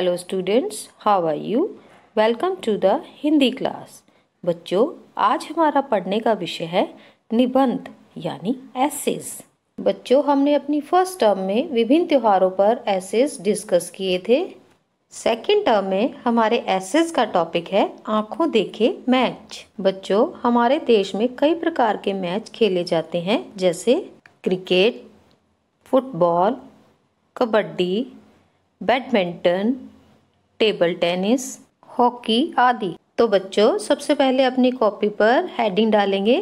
hello students how are you welcome to the Hindi class बच्चों आज हमारा पढ़ने का विषय है निबंध यानी एसेस बच्चों हमने अपनी फर्स्ट टर्म में विभिन्न त्योहारों पर एसेस डिस्कस किए थे सेकेंड टर्म में हमारे एसेस का टॉपिक है आंखों देखे मैच बच्चों हमारे देश में कई प्रकार के मैच खेले जाते हैं जैसे cricket football kabaddi badminton table tennis hockey आदि तो बच्चों सबसे पहले अपनी कॉपी पर हेडिंग डालेंगे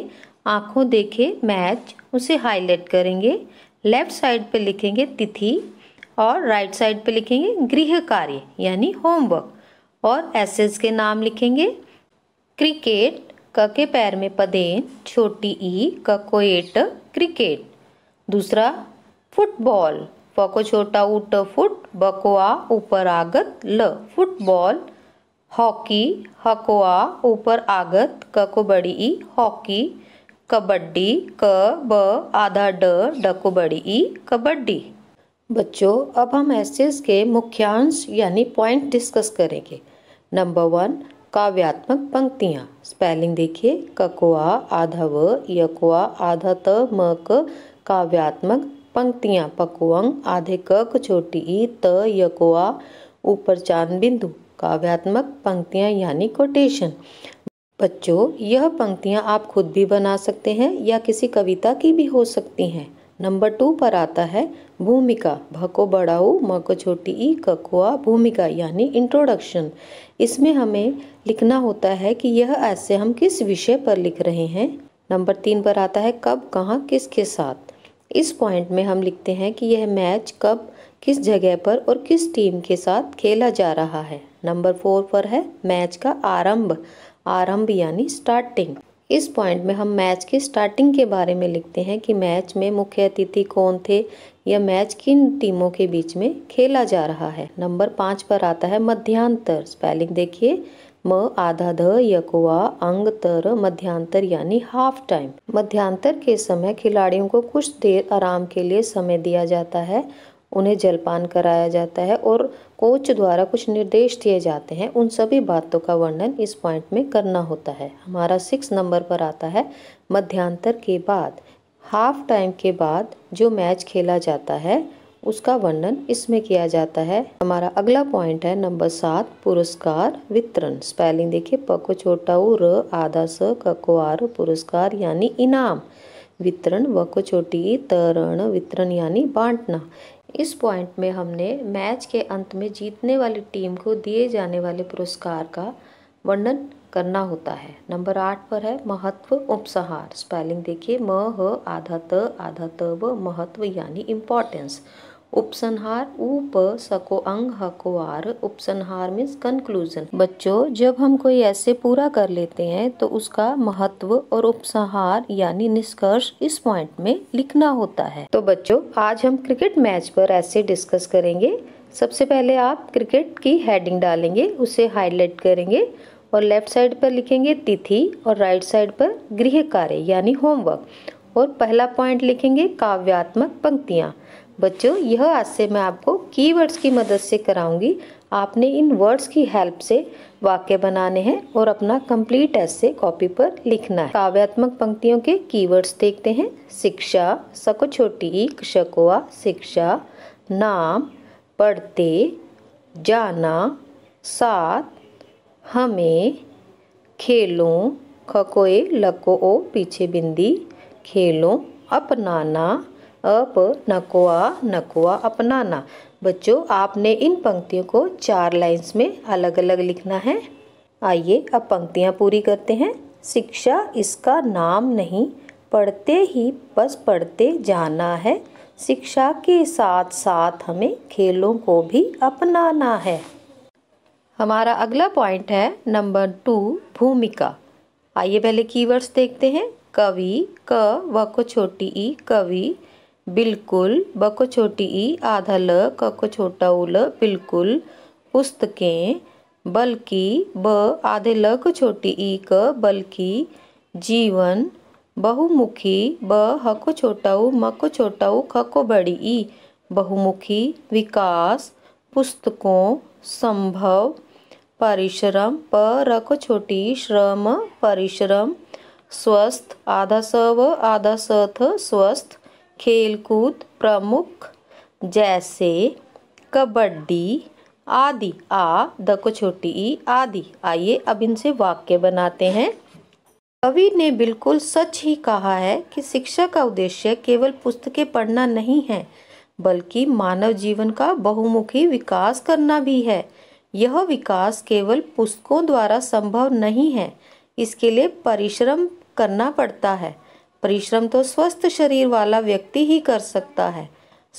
आंखों देखे मैच उसे हाईलाइट करेंगे लेफ्ट साइड पे लिखेंगे तिथि और राइट साइड पे लिखेंगे गृह कार्य यानी होमवर्क और एस के नाम लिखेंगे क्रिकेट क के पैर में पदेन छोटी ई क कोएट क्रिकेट दूसरा फुटबॉल પકો छोटा ઉટ फुट બકવા ऊपर आगत ल फुटबॉल हॉकी हकवा ऊपर आगत बड़ी ई हॉकी कबड्डी क ब आधा ड बड़ी ई कबड्डी बच्चों अब हम एसेस के मुख्यांश यानी पॉइंट डिस्कस करेंगे नंबर वन काव्यात्मक पंक्तियाँ स्पेलिंग देखिए ककुआ आधा व यकुआ आधा त म क काव्यात्मक पंक्तियाँ अंग आधे क को छोटी ई त यको आ ऊपर चांद बिंदु काव्यात्मक पंक्तियाँ यानी कोटेशन बच्चों यह पंक्तियाँ आप खुद भी बना सकते हैं या किसी कविता की भी हो सकती हैं नंबर टू पर आता है भूमिका भ को बड़ाऊ म को छोटी ई क को आ भूमिका यानी इंट्रोडक्शन इसमें हमें लिखना होता है कि यह ऐसे हम किस विषय पर लिख रहे हैं नंबर तीन पर आता है कब कहाँ किसके साथ इस पॉइंट में हम लिखते हैं कि यह मैच कब किस जगह पर और किस टीम के साथ खेला जा रहा है नंबर फोर पर है मैच का आरंभ आरंभ यानी स्टार्टिंग इस पॉइंट में हम मैच के स्टार्टिंग के बारे में लिखते हैं कि मैच में मुख्य अतिथि कौन थे या मैच किन टीमों के बीच में खेला जा रहा है नंबर पाँच पर आता है मध्यांतर स्पेलिंग देखिए म आधा ध यकुआ अंग तर मध्यांतर यानी हाफ टाइम मध्यांतर के समय खिलाड़ियों को कुछ देर आराम के लिए समय दिया जाता है उन्हें जलपान कराया जाता है और कोच द्वारा कुछ निर्देश दिए जाते हैं उन सभी बातों का वर्णन इस पॉइंट में करना होता है हमारा सिक्स नंबर पर आता है मध्यांतर के बाद हाफ टाइम के बाद जो मैच खेला जाता है उसका वर्णन इसमें किया जाता है हमारा अगला पॉइंट है नंबर सात पुरस्कार वितरण स्पेलिंग देखिए प को छोटा ऊ र आधा स क को आर पुरस्कार यानी इनाम वितरण व को छोटी तरण वितरण यानी बांटना इस पॉइंट में हमने मैच के अंत में जीतने वाली टीम को दिए जाने वाले पुरस्कार का वर्णन करना होता है नंबर आठ पर है महत्व उपसहार स्पेलिंग देखिए म ह आधा त आधा त व महत्व यानी इम्पोर्टेंस उपसंहार उप सको अंग हको आर उपसंहार मीन्स कंक्लूजन बच्चों जब हम कोई ऐसे पूरा कर लेते हैं तो उसका महत्व और उपसंहार यानी निष्कर्ष इस पॉइंट में लिखना होता है तो बच्चों आज हम क्रिकेट मैच पर ऐसे डिस्कस करेंगे सबसे पहले आप क्रिकेट की हेडिंग डालेंगे उसे हाईलाइट करेंगे और लेफ्ट साइड पर लिखेंगे तिथि और राइट साइड पर गृह कार्य यानी होमवर्क और पहला पॉइंट लिखेंगे काव्यात्मक पंक्तियाँ बच्चों यह आज से मैं आपको कीवर्ड्स की मदद से कराऊंगी आपने इन वर्ड्स की हेल्प से वाक्य बनाने हैं और अपना कंप्लीट ऐसे कॉपी पर लिखना है काव्यात्मक पंक्तियों के कीवर्ड्स देखते हैं शिक्षा सको छोटी शकुआ शिक्षा नाम पढ़ते जाना साथ हमें खेलों खकोए लको ओ पीछे बिंदी खेलों अपनाना अप नकुआ नकुआ अपनाना बच्चों आपने इन पंक्तियों को चार लाइंस में अलग अलग लिखना है आइए अब पंक्तियाँ पूरी करते हैं शिक्षा इसका नाम नहीं पढ़ते ही बस पढ़ते जाना है शिक्षा के साथ साथ हमें खेलों को भी अपनाना है हमारा अगला पॉइंट है नंबर टू भूमिका आइए पहले कीवर्ड्स देखते हैं कवि क व को छोटी ई कवि बिल्कुल बको छोटी ई आधा ल कको छोटा उ ल बिल्कुल पुस्तकें बल्कि ब आधे ल को छोटी ई क बल्कि जीवन बहुमुखी ब हको छोटा उ मको छोटा उ खको बड़ी ई बहुमुखी विकास पुस्तकों संभव परिश्रम प रको छोटी श्रम परिश्रम स्वस्थ आधा स व आधा स थ स्वस्थ खेलकूद प्रमुख जैसे कबड्डी आदि आ द को छोटी ई आदि आइए अब इनसे वाक्य बनाते हैं कवि ने बिल्कुल सच ही कहा है कि शिक्षा का उद्देश्य केवल पुस्तकें पढ़ना नहीं है बल्कि मानव जीवन का बहुमुखी विकास करना भी है यह विकास केवल पुस्तकों द्वारा संभव नहीं है इसके लिए परिश्रम करना पड़ता है परिश्रम तो स्वस्थ शरीर वाला व्यक्ति ही कर सकता है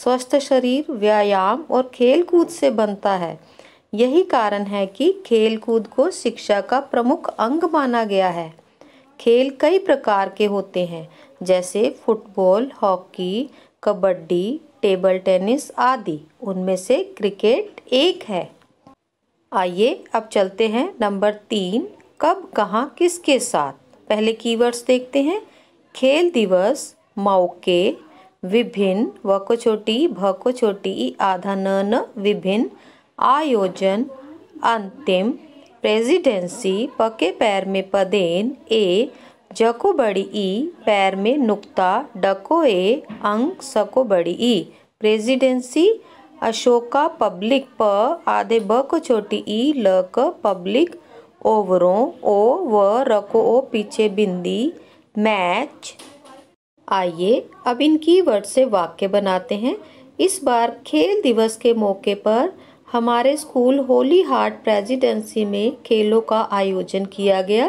स्वस्थ शरीर व्यायाम और खेल कूद से बनता है यही कारण है कि खेल कूद को शिक्षा का प्रमुख अंग माना गया है खेल कई प्रकार के होते हैं जैसे football hockey kabaddi table tennis आदि उनमें से क्रिकेट एक है आइए अब चलते हैं नंबर तीन कब कहाँ किसके साथ पहले कीवर्ड्स देखते हैं खेल दिवस मौके विभिन्न छोटी वकचोटी भकचोटी आधानन विभिन्न आयोजन अंतिम प्रेसिडेंसी पके पैर में पदेन ए जको बड़ी ई पैर में नुक्ता डको ए अंग सको बड़ी ई प्रेसिडेंसी अशोका पब्लिक प आधे ब को छोटी ई ल क पब्लिक ओवरों ओ व रको ओ पीछे बिंदी मैच आइए अब इन कीवर्ड से वाक्य बनाते हैं इस बार खेल दिवस के मौके पर हमारे स्कूल होली हार्ट प्रेजिडेंसी में खेलों का आयोजन किया गया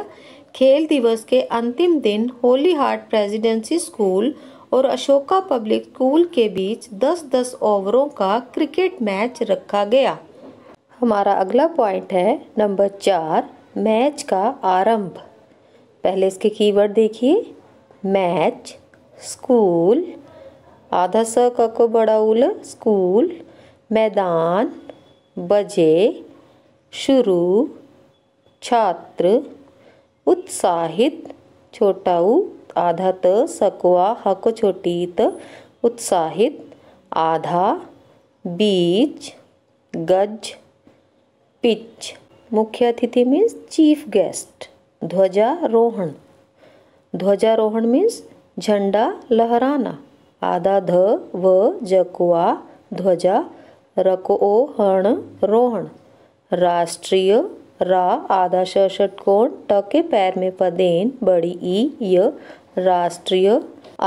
खेल दिवस के अंतिम दिन होली हार्ट प्रेजिडेंसी स्कूल और अशोका पब्लिक स्कूल के बीच 10-10 ओवरों का क्रिकेट मैच रखा गया हमारा अगला पॉइंट है नंबर चार मैच का आरंभ पहले इसके कीवर्ड देखिए मैच स्कूल आधा स क को बड़ा उल स्कूल मैदान बजे शुरू छात्र उत्साहित छोटा उ आधा त सकुआ हक छोटी त उत्साहित आधा बीच गज पिच मुख्य अतिथि मीन्स चीफ गेस्ट ध्वजारोहण ध्वजारोहण मीन्स झंडा लहराना आधा ध व जकुआ ध्वजा रकोहण हण रोहण राष्ट्रीय रा आधा श षटकोण ट के पैर में पदेन बड़ी ई य राष्ट्रीय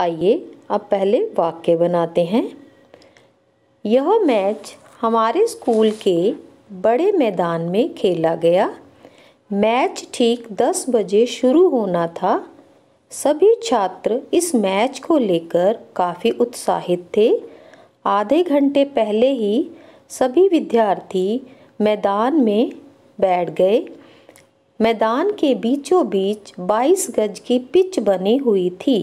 आइए अब पहले वाक्य बनाते हैं यह मैच हमारे स्कूल के बड़े मैदान में खेला गया मैच ठीक दस बजे शुरू होना था सभी छात्र इस मैच को लेकर काफ़ी उत्साहित थे आधे घंटे पहले ही सभी विद्यार्थी मैदान में बैठ गए मैदान के बीचों बीच 22 गज की पिच बनी हुई थी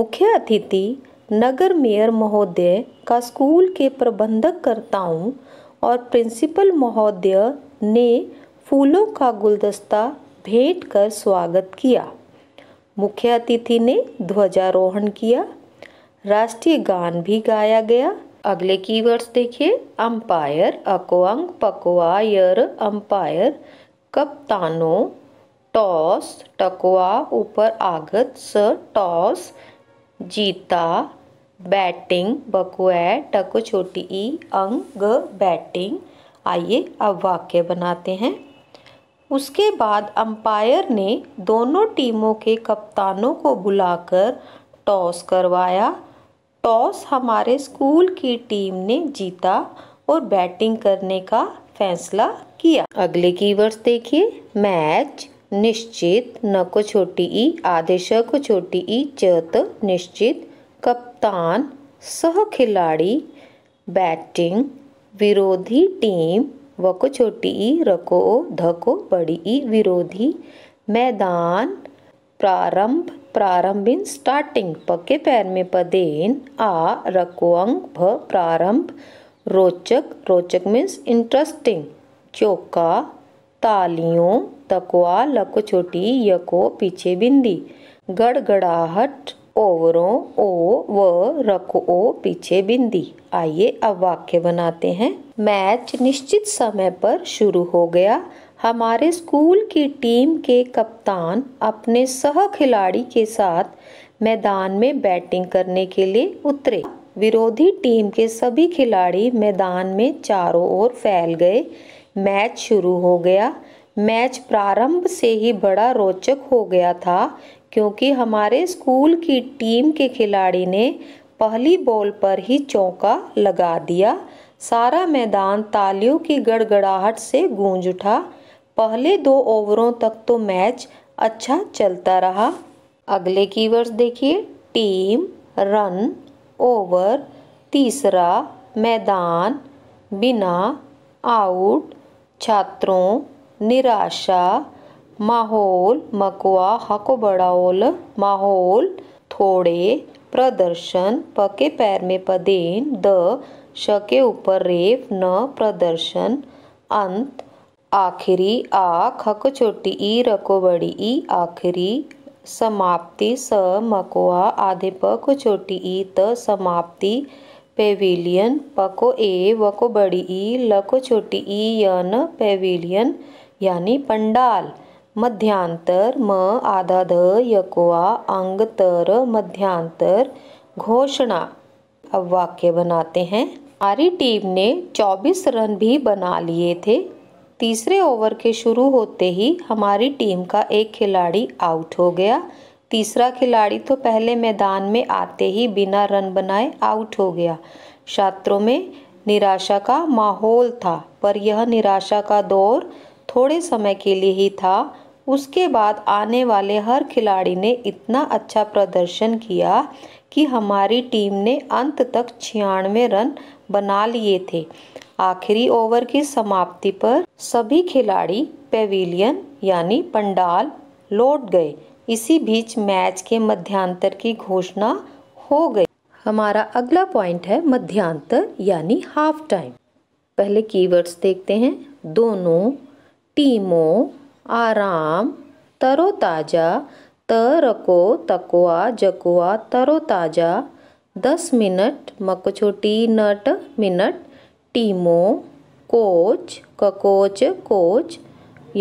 मुख्य अतिथि नगर मेयर महोदय का स्कूल के प्रबंधक करताओं और प्रिंसिपल महोदय ने फूलों का गुलदस्ता भेंट कर स्वागत किया मुख्य अतिथि ने ध्वजारोहण किया राष्ट्रीय गान भी गाया गया अगले की वर्ष देखिए अंपायर अकोअंग पकवायर अंपायर कप्तानों टॉस टकवा ऊपर आगत स टॉस जीता बैटिंग बकुआ टको छोटी ई अंग बैटिंग आइए अब वाक्य बनाते हैं उसके बाद अंपायर ने दोनों टीमों के कप्तानों को बुलाकर टॉस करवाया टॉस हमारे स्कूल की टीम ने जीता और बैटिंग करने का फैसला किया अगले की वर्ष देखिए मैच निश्चित न को छोटी ई आदेश को छोटी ई चत निश्चित कप्तान सह खिलाड़ी बैटिंग विरोधी टीम वको छोटी रको धको बड़ी विरोधी मैदान प्रारंभ प्रारंभ इन स्टार्टिंग पके पैर में पदेन आ अंग भ प्रारंभ रोचक रोचक मीन्स इंटरेस्टिंग चौका तालियों तकवा लको छोटी यको पीछे बिंदी गड़गड़ाहट ओवरों ओ व रखो ओ पीछे बिंदी आइए अब वाक्य बनाते हैं मैच निश्चित समय पर शुरू हो गया हमारे स्कूल की टीम के कप्तान अपने सह खिलाड़ी के साथ मैदान में बैटिंग करने के लिए उतरे विरोधी टीम के सभी खिलाड़ी मैदान में चारों ओर फैल गए मैच शुरू हो गया मैच प्रारंभ से ही बड़ा रोचक हो गया था क्योंकि हमारे स्कूल की टीम के खिलाड़ी ने पहली बॉल पर ही चौका लगा दिया सारा मैदान तालियों की गड़गड़ाहट से गूंज उठा पहले दो ओवरों तक तो मैच अच्छा चलता रहा अगले कीवर्ड्स देखिए टीम रन ओवर तीसरा मैदान बिना आउट छात्रों निराशा माहौल मकुआ हको बड़ाओल माहौल थोड़े प्रदर्शन पके पैर में पदेन द शके ऊपर रेफ न प्रदर्शन अंत आखिरी आख खक छोटी ई रको बड़ी ई आखिरी समाप्ति स मकोआ आधे पक छोटी ई त समाप्ति पेविलियन पको ए वको बड़ी ई लको छोटी ई यन पेविलियन यानी पंडाल मध्यांतर म आधा यकोआ अंग तर मध्यांतर घोषणा अब वाक्य बनाते हैं हमारी टीम ने 24 रन भी बना लिए थे तीसरे ओवर के शुरू होते ही हमारी टीम का एक खिलाड़ी आउट हो गया तीसरा खिलाड़ी तो पहले मैदान में आते ही बिना रन बनाए आउट हो गया छात्रों में निराशा का माहौल था पर यह निराशा का दौर थोड़े समय के लिए ही था उसके बाद आने वाले हर खिलाड़ी ने इतना अच्छा प्रदर्शन किया कि हमारी टीम ने अंत तक छियानवे रन बना लिए थे आखिरी ओवर की समाप्ति पर सभी खिलाड़ी पेविलियन यानी पंडाल लौट गए इसी बीच मैच के मध्यांतर की घोषणा हो गई हमारा अगला पॉइंट है मध्यांतर यानी हाफ टाइम पहले कीवर्ड्स देखते हैं दोनों टीमो आराम तरोताज़ा तरको तकवा जकवा तरोताज़ा दस मिनट मक छोटी नट मिनट टीमो कोच ककोच कोच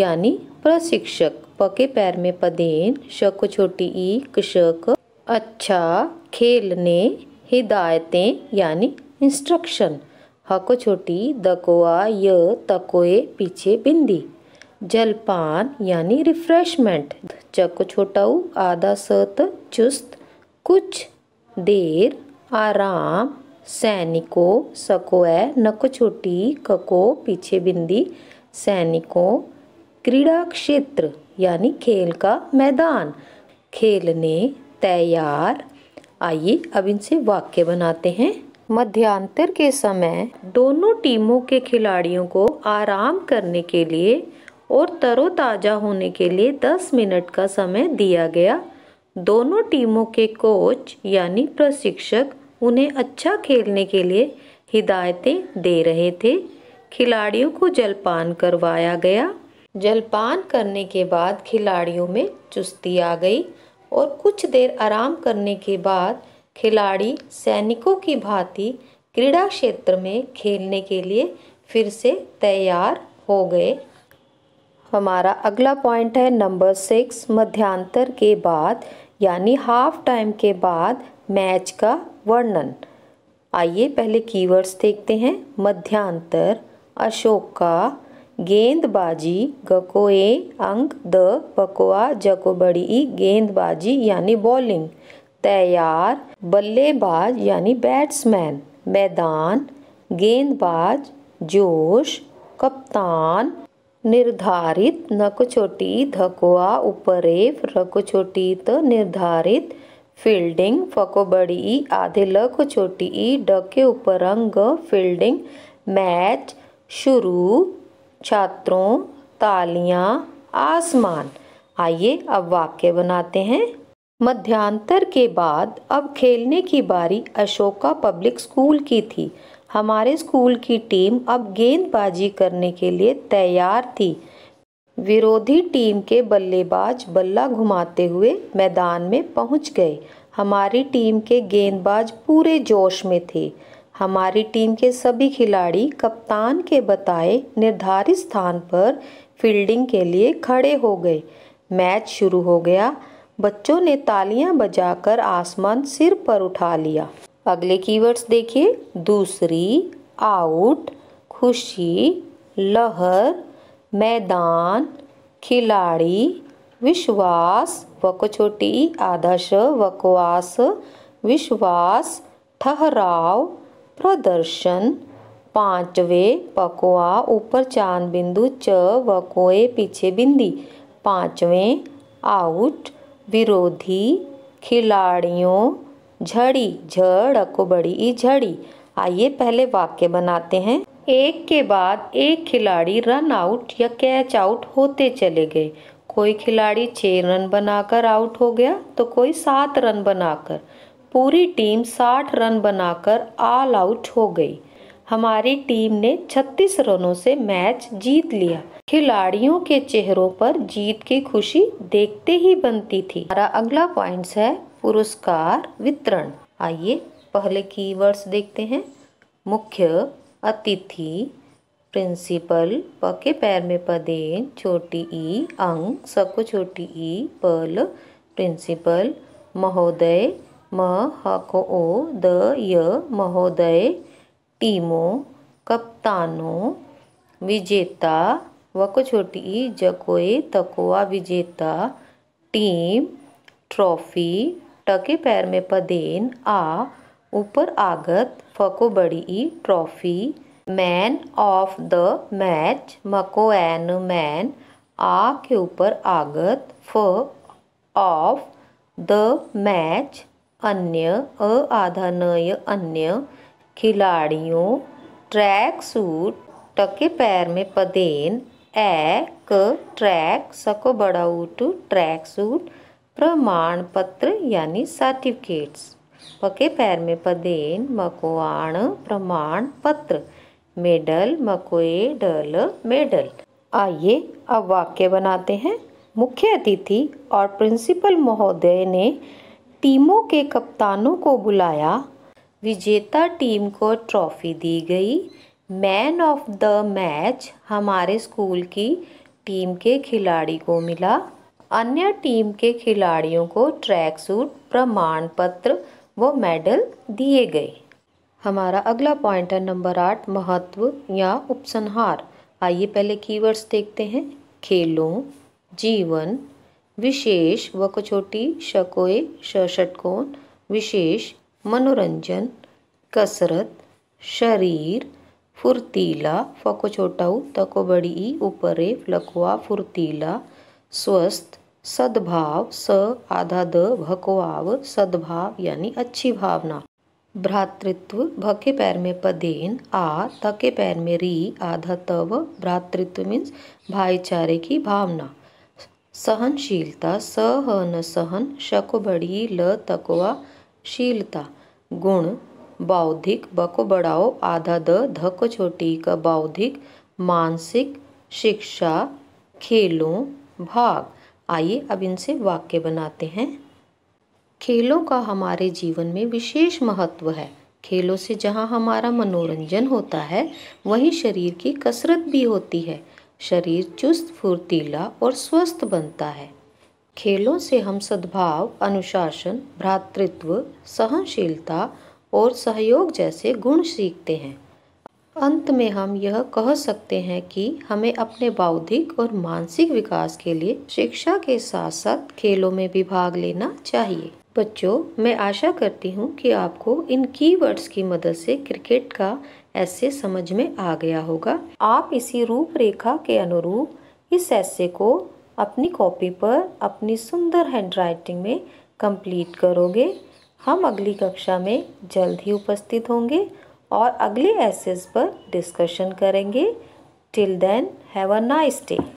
यानी प्रशिक्षक पके पैर में पदेन शक छोटी ई कशक अच्छा खेलने हिदायतें यानी इंस्ट्रक्शन हक छोटी दकोआ य तकोए पीछे बिंदी जलपान यानी रिफ्रेशमेंट चक छोटाऊ आधा सत चुस्त कुछ देर आराम सैनिको है नक छोटी कको पीछे बिंदी सैनिकों क्रीड़ा क्षेत्र यानी खेल का मैदान खेलने तैयार आइए अब इनसे वाक्य बनाते हैं मध्यांतर के समय दोनों टीमों के खिलाड़ियों को आराम करने के लिए और तरोताज़ा होने के लिए 10 मिनट का समय दिया गया दोनों टीमों के कोच यानी प्रशिक्षक उन्हें अच्छा खेलने के लिए हिदायतें दे रहे थे खिलाड़ियों को जलपान करवाया गया जलपान करने के बाद खिलाड़ियों में चुस्ती आ गई और कुछ देर आराम करने के बाद खिलाड़ी सैनिकों की भांति क्रीड़ा क्षेत्र में खेलने के लिए फिर से तैयार हो गए हमारा अगला पॉइंट है नंबर सिक्स मध्यांतर के बाद यानी हाफ टाइम के बाद मैच का वर्णन आइए पहले कीवर्ड्स देखते हैं मध्यांतर अशोका गेंदबाजी गकोए अंक द बकोआ जकोबड़ी गेंदबाजी यानी बॉलिंग तैयार बल्लेबाज यानी बैट्समैन मैदान गेंदबाज जोश कप्तान निर्धारित नकचोटी धकुआ उपरेफ त निर्धारित फील्डिंग फकोबड़ी आधे लकचोटी डके उपरंग फील्डिंग मैच शुरू छात्रों तालियां आसमान आइए अब वाक्य बनाते हैं मध्यांतर के बाद अब खेलने की बारी अशोका पब्लिक स्कूल की थी हमारे स्कूल की टीम अब गेंदबाजी करने के लिए तैयार थी विरोधी टीम के बल्लेबाज बल्ला घुमाते हुए मैदान में पहुंच गए हमारी टीम के गेंदबाज पूरे जोश में थे हमारी टीम के सभी खिलाड़ी कप्तान के बताए निर्धारित स्थान पर फील्डिंग के लिए खड़े हो गए मैच शुरू हो गया बच्चों ने तालियां बजाकर आसमान सिर पर उठा लिया अगले कीवर्ड्स देखिए दूसरी आउट खुशी लहर मैदान खिलाड़ी विश्वास छोटी आदर्श वकवास विश्वास ठहराव प्रदर्शन पांचवे पकवा ऊपर चांद बिंदु च वकोए पीछे बिंदी पांचवें आउट विरोधी खिलाड़ियों झड़ी झड़ अको बड़ी ई झड़ी आइए पहले वाक्य बनाते हैं एक के बाद एक खिलाड़ी रन आउट या कैच आउट होते चले गए कोई खिलाड़ी छः रन बनाकर आउट हो गया तो कोई सात रन बनाकर पूरी टीम साठ रन बनाकर ऑल आउट हो गई हमारी टीम ने छत्तीस रनों से मैच जीत लिया खिलाड़ियों के चेहरों पर जीत की खुशी देखते ही बनती थी हमारा अगला पॉइंट्स है पुरस्कार वितरण आइए पहले कीवर्ड्स देखते हैं मुख्य अतिथि प्रिंसिपल प के पैर में पदेन छोटी ई e, अंग सको छोटी ई e, पल प्रिंसिपल महोदय म हको ओ द य महोदय टीमो कप्तानो विजेता वको छोटी ई e, जकोए तकोआ विजेता टीम ट्रॉफी टके पैर में पदेन आ ऊपर आगत फको बड़ी trophy man of the match मको एन मैन आ के ऊपर आगत फ ऑफ द मैच अन्य अ आधानय अन्य खिलाड़ियों ट्रैक सूट टके पैर में पदेन ए क ट्रैक सको बड़ाउट ट्रैक सूट प्रमाण पत्र यानी सर्टिफिकेट्स पके पैर में पदेन मकोआण प्रमाण पत्र मेडल मकोए डल मेडल आइए अब वाक्य बनाते हैं मुख्य अतिथि और प्रिंसिपल महोदय ने टीमों के कप्तानों को बुलाया विजेता टीम को ट्रॉफी दी गई मैन ऑफ द मैच हमारे स्कूल की टीम के खिलाड़ी को मिला अन्य टीम के खिलाड़ियों को ट्रैक सूट प्रमाण पत्र व मेडल दिए गए हमारा अगला पॉइंट है नंबर आठ महत्व या उपसंहार आइए पहले कीवर्ड्स देखते हैं खेलों जीवन विशेष व कछोटी शकोए षटकोण विशेष मनोरंजन कसरत शरीर फुर्तीला फको छोटाऊ तको बड़ी ऊपरे फ्लकुआ फुर्तीला स्वस्थ सद्भाव स आधा द भकवाव सद्भाव यानी अच्छी भावना भ्रातृत्व भ के पैर में पदेन आ त के पैर में री आधा तव भ्रातृत्व मीन्स भाईचारे की भावना सहनशीलता सहन सहन शको बड़ी ल तकवा शीलता गुण बौद्धिक बको बड़ाओ आधा द धक छोटी का बौद्धिक मानसिक शिक्षा खेलों भाग आइए अब इनसे वाक्य बनाते हैं खेलों का हमारे जीवन में विशेष महत्व है खेलों से जहाँ हमारा मनोरंजन होता है वहीं शरीर की कसरत भी होती है शरीर चुस्त फुर्तीला और स्वस्थ बनता है खेलों से हम सद्भाव अनुशासन भ्रातृत्व सहनशीलता और सहयोग जैसे गुण सीखते हैं अंत में हम यह कह सकते हैं कि हमें अपने बौद्धिक और मानसिक विकास के लिए शिक्षा के साथ साथ खेलों में भी भाग लेना चाहिए बच्चों मैं आशा करती हूँ कि आपको इन कीवर्ड्स की मदद से क्रिकेट का ऐसे समझ में आ गया होगा आप इसी रूपरेखा के अनुरूप इस ऐसे को अपनी कॉपी पर अपनी सुंदर हैंडराइटिंग में कंप्लीट करोगे हम अगली कक्षा में जल्द ही उपस्थित होंगे और अगले एसेस पर डिस्कशन करेंगे till then have a nice day